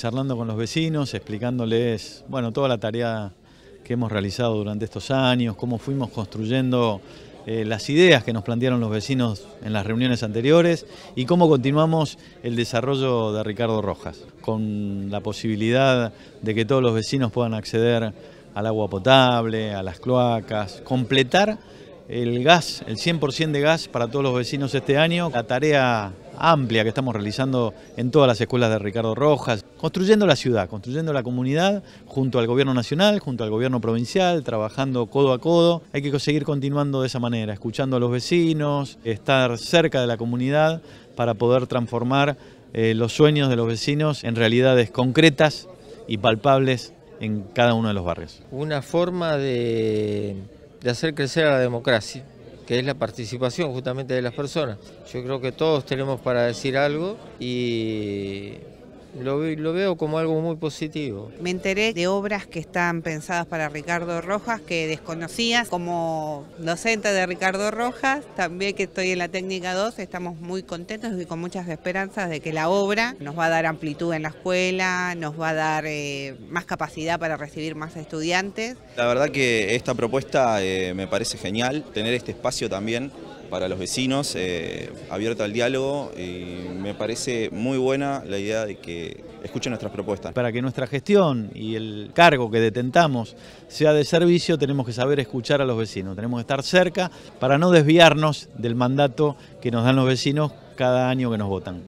Charlando con los vecinos, explicándoles bueno, toda la tarea que hemos realizado durante estos años, cómo fuimos construyendo eh, las ideas que nos plantearon los vecinos en las reuniones anteriores y cómo continuamos el desarrollo de Ricardo Rojas, con la posibilidad de que todos los vecinos puedan acceder al agua potable, a las cloacas, completar el gas, el 100% de gas para todos los vecinos este año, la tarea amplia que estamos realizando en todas las escuelas de Ricardo Rojas, construyendo la ciudad, construyendo la comunidad, junto al gobierno nacional, junto al gobierno provincial, trabajando codo a codo. Hay que seguir continuando de esa manera, escuchando a los vecinos, estar cerca de la comunidad para poder transformar eh, los sueños de los vecinos en realidades concretas y palpables en cada uno de los barrios. Una forma de, de hacer crecer a la democracia que es la participación justamente de las personas. Yo creo que todos tenemos para decir algo y lo, veo como algo muy positivo. Me enteré de obras que están pensadas para Ricardo Rojas que desconocías. Como docente de Ricardo Rojas, también que estoy en la técnica 2, estamos muy contentos y con muchas esperanzas de que la obra nos va a dar amplitud en la escuela, nos va a dar eh, más capacidad para recibir más estudiantes. La verdad que esta propuesta eh, me parece genial, tener este espacio también para los vecinos, eh, abierta al diálogo y me parece muy buena la idea de que escuchen nuestras propuestas. Para que nuestra gestión y el cargo que detentamos sea de servicio, tenemos que saber escuchar a los vecinos, tenemos que estar cerca para no desviarnos del mandato que nos dan los vecinos cada año que nos votan.